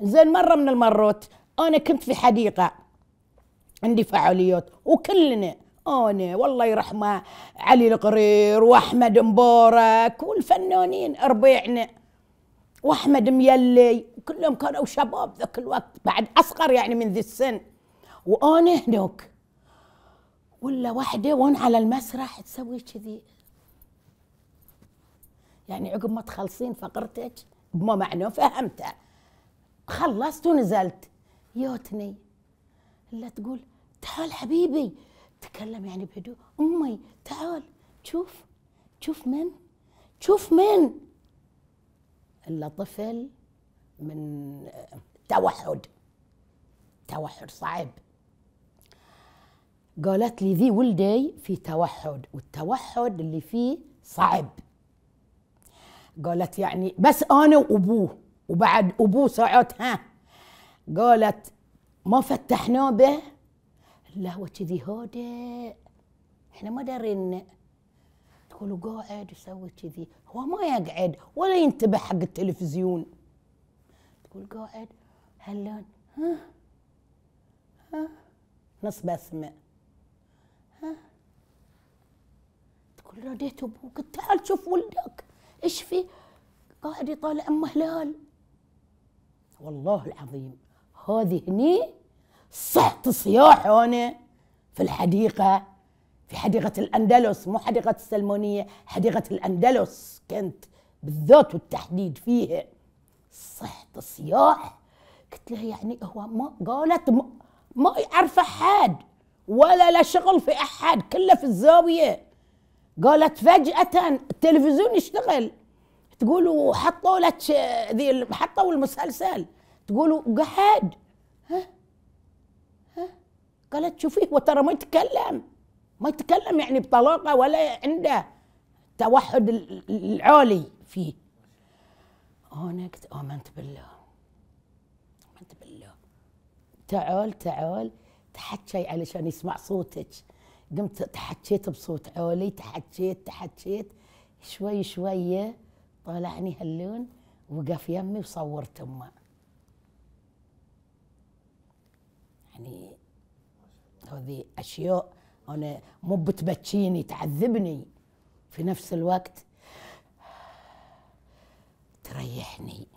زين مره من المرات انا كنت في حديقه عندي فعاليات وكلنا انا والله يرحمه علي القرير واحمد مبارك والفنانين ربيعنا واحمد ميلي كلهم كانوا شباب ذاك الوقت بعد اصغر يعني من ذي السن وانا هناك ولا واحده وأنا على المسرح تسوي كذي يعني عقب ما تخلصين فقرتك بما معناه فهمتها خلصت ونزلت يوتني الا تقول تعال حبيبي تكلم يعني بهدوء امي تعال شوف شوف من شوف من الا طفل من آه، توحد توحد صعب قالت لي ذي ولدي في توحد والتوحد اللي فيه صعب قالت يعني بس انا وابوه وبعد ابوه ساعتها قالت ما فتحنا به لا هو كذي هادئ احنا ما دارين تقول قاعد يسوي كذي هو ما يقعد ولا ينتبه حق التلفزيون تقول قاعد هلان ها ها نص بسمة ها تقول رديت ابوك تعال شوف ولدك ايش في قاعد يطالع ام هلال والله العظيم هذه هني صحت صياح هنا في الحديقة في حديقة الأندلس مو حديقة السلمونية حديقة الأندلس كنت بالذات والتحديد فيها صحت صياح قلت لها يعني هو ما قالت ما, ما يعرف أحد ولا لا شغل في أحد كله في الزاوية قالت فجأة التلفزيون يشتغل تقولوا حطوا لك ذي حطوا المسلسل تقولوا قعد ها ها قالت شوفيه وترى ما يتكلم ما يتكلم يعني بطلاقه ولا عنده توحد العالي فيه انا قلت امنت بالله امنت بالله تعال تعال تحكي علشان يسمع صوتك قمت تحكيت بصوت عالي تحكيت تحكيت شوي شويه طالعني هاللون وقف يمي وصورت امه يعني هذه اشياء انا مو بتبكيني تعذبني في نفس الوقت تريحني